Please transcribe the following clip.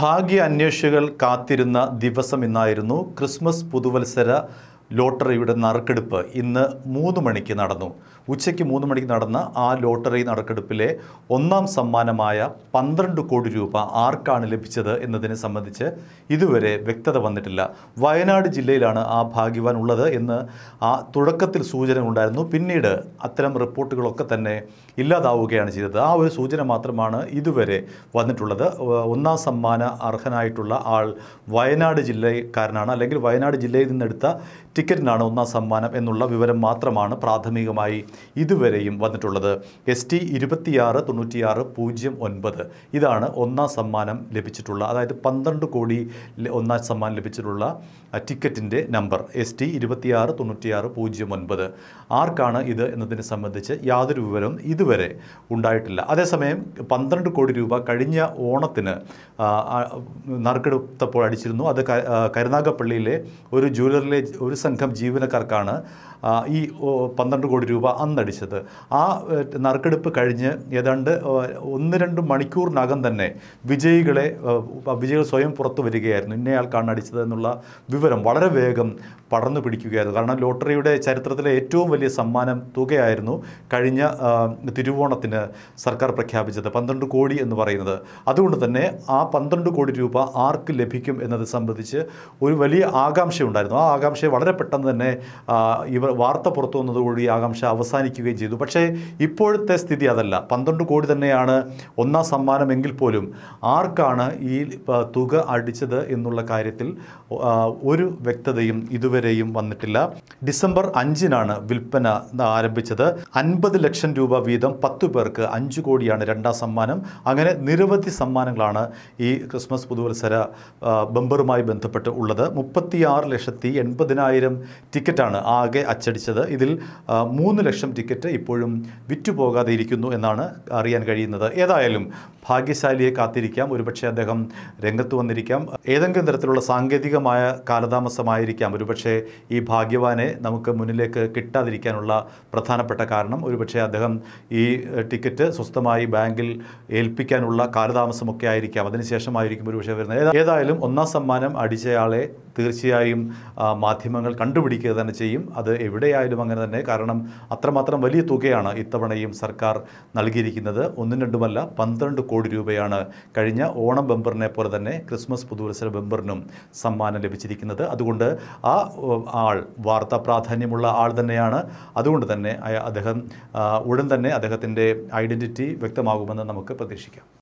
ഭാഗ്യ അന്വേഷികൾ കാത്തിരുന്ന ദിവസം ഇന്നായിരുന്നു ക്രിസ്മസ് പുതുവത്സര ലോട്ടറിയുടെ നറുക്കെടുപ്പ് ഇന്ന് മൂന്ന് മണിക്ക് നടന്നു ഉച്ചയ്ക്ക് മൂന്ന് മണിക്ക് നടന്ന ആ ലോട്ടറി നറുക്കെടുപ്പിലെ ഒന്നാം സമ്മാനമായ പന്ത്രണ്ട് കോടി രൂപ ആർക്കാണ് ലഭിച്ചത് എന്നതിനെ സംബന്ധിച്ച് ഇതുവരെ വ്യക്തത വന്നിട്ടില്ല വയനാട് ജില്ലയിലാണ് ആ ഭാഗ്യവാൻ ഉള്ളത് എന്ന് ആ തുടക്കത്തിൽ സൂചന ഉണ്ടായിരുന്നു പിന്നീട് അത്തരം റിപ്പോർട്ടുകളൊക്കെ തന്നെ ഇല്ലാതാവുകയാണ് ചെയ്തത് ആ ഒരു സൂചന മാത്രമാണ് ഇതുവരെ വന്നിട്ടുള്ളത് ഒന്നാം സമ്മാന അർഹനായിട്ടുള്ള ആൾ വയനാട് ജില്ലക്കാരനാണ് അല്ലെങ്കിൽ വയനാട് ജില്ലയിൽ നിന്നെടുത്ത ടിക്കറ്റിനാണ് ഒന്നാം സമ്മാനം എന്നുള്ള വിവരം മാത്രമാണ് പ്രാഥമികമായി ഇതുവരെയും വന്നിട്ടുള്ളത് എസ് ടി ഇരുപത്തിയാറ് തൊണ്ണൂറ്റിയാറ് പൂജ്യം ഒൻപത് ഇതാണ് ഒന്നാം സമ്മാനം ലഭിച്ചിട്ടുള്ള അതായത് പന്ത്രണ്ട് കോടി ഒന്നാം സമ്മാനം ലഭിച്ചിട്ടുള്ള ടിക്കറ്റിൻ്റെ നമ്പർ എസ് ടി ഇരുപത്തിയാറ് തൊണ്ണൂറ്റിയാറ് പൂജ്യം ഒൻപത് ആർക്കാണ് ഇത് എന്നതിനെ സംബന്ധിച്ച് യാതൊരു വിവരവും ഇതുവരെ ഉണ്ടായിട്ടില്ല അതേസമയം പന്ത്രണ്ട് കോടി രൂപ കഴിഞ്ഞ ഓണത്തിന് നറുക്കെടുത്തപ്പോൾ അടിച്ചിരുന്നു അത് കരുനാഗപ്പള്ളിയിലെ ഒരു ജ്വല്ലറിയിലെ ഒരു സംഘം ജീവനക്കാർക്കാണ് ഈ പന്ത്രണ്ട് കോടി രൂപ അന്നടിച്ചത് ആ നറുക്കെടുപ്പ് കഴിഞ്ഞ് ഏതാണ്ട് ഒന്ന് രണ്ട് മണിക്കൂറിനകം തന്നെ വിജയികളെ വിജയികൾ സ്വയം പുറത്തു വരികയായിരുന്നു ഇന്നയാൾക്കാണ് അടിച്ചത് എന്നുള്ള വിവരം വളരെ വേഗം പടർന്നു പിടിക്കുകയായിരുന്നു കാരണം ലോട്ടറിയുടെ ചരിത്രത്തിലെ ഏറ്റവും വലിയ സമ്മാനം തുകയായിരുന്നു കഴിഞ്ഞ തിരുവോണത്തിന് സർക്കാർ പ്രഖ്യാപിച്ചത് പന്ത്രണ്ട് കോടി എന്ന് പറയുന്നത് അതുകൊണ്ട് തന്നെ ആ പന്ത്രണ്ട് കോടി രൂപ ആർക്ക് ലഭിക്കും എന്നത് സംബന്ധിച്ച് ഒരു വലിയ ഉണ്ടായിരുന്നു ആ ആകാംക്ഷയെ വളരെ പെട്ടെന്ന് തന്നെ ഇവർ വാർത്ത പുറത്തു വന്നതുകൂടി ആകാംക്ഷ അവസാനിക്കുകയും ചെയ്തു പക്ഷേ ഇപ്പോഴത്തെ സ്ഥിതി അതല്ല പന്ത്രണ്ട് കോടി തന്നെയാണ് ഒന്നാം സമ്മാനമെങ്കിൽ പോലും ആർക്കാണ് ഈ തുക അടിച്ചത് എന്നുള്ള കാര്യത്തിൽ ഒരു വ്യക്തതയും ഇതുവരെയും വന്നിട്ടില്ല ഡിസംബർ അഞ്ചിനാണ് വിൽപ്പന ആരംഭിച്ചത് അൻപത് ലക്ഷം രൂപ വീതം പത്തു പേർക്ക് അഞ്ച് കോടിയാണ് രണ്ടാം സമ്മാനം അങ്ങനെ നിരവധി സമ്മാനങ്ങളാണ് ഈ ക്രിസ്മസ് പുതുവത്സര ബമ്പറുമായി ബന്ധപ്പെട്ട് ഉള്ളത് മുപ്പത്തിയാറ് ലക്ഷത്തി എൺപതിനായിരം ലക്ഷം ടിക്കറ്റാണ് ആകെ അച്ചടിച്ചത് ഇതിൽ മൂന്ന് ലക്ഷം ടിക്കറ്റ് ഇപ്പോഴും വിറ്റുപോകാതെ ഇരിക്കുന്നു എന്നാണ് അറിയാൻ കഴിയുന്നത് ഏതായാലും ഭാഗ്യശാലിയെ കാത്തിരിക്കാം ഒരുപക്ഷെ അദ്ദേഹം രംഗത്ത് വന്നിരിക്കാം ഏതെങ്കിലും തരത്തിലുള്ള സാങ്കേതികമായ കാലതാമസമായിരിക്കാം ഒരുപക്ഷെ ഈ ഭാഗ്യവാനെ നമുക്ക് മുന്നിലേക്ക് കിട്ടാതിരിക്കാനുള്ള പ്രധാനപ്പെട്ട കാരണം ഒരുപക്ഷെ അദ്ദേഹം ഈ ടിക്കറ്റ് സ്വസ്ഥമായി ബാങ്കിൽ ഏൽപ്പിക്കാനുള്ള കാലതാമസമൊക്കെ ആയിരിക്കാം അതിനുശേഷമായിരിക്കും ഒരുപക്ഷെ വരുന്നത് ഏതായാലും ഒന്നാം സമ്മാനം അടിച്ചയാളെ തീർച്ചയായും മാധ്യമങ്ങൾ കണ്ടുപിടിക്കുക തന്നെ ചെയ്യും അത് എവിടെയായാലും അങ്ങനെ തന്നെ കാരണം അത്രമാത്രം വലിയ തുകയാണ് ഇത്തവണയും സർക്കാർ നൽകിയിരിക്കുന്നത് ഒന്നും രണ്ടുമല്ല പന്ത്രണ്ട് കോടി രൂപയാണ് കഴിഞ്ഞ ഓണം ബംബറിനെ പോലെ തന്നെ ക്രിസ്മസ് പുതുവത്സര ബംബറിനും സമ്മാനം ലഭിച്ചിരിക്കുന്നത് അതുകൊണ്ട് ആ ആൾ വാർത്താ പ്രാധാന്യമുള്ള ആൾ തന്നെയാണ് അതുകൊണ്ട് തന്നെ അദ്ദേഹം ഉടൻ തന്നെ അദ്ദേഹത്തിൻ്റെ ഐഡൻറ്റിറ്റി വ്യക്തമാകുമെന്ന് നമുക്ക് പ്രതീക്ഷിക്കാം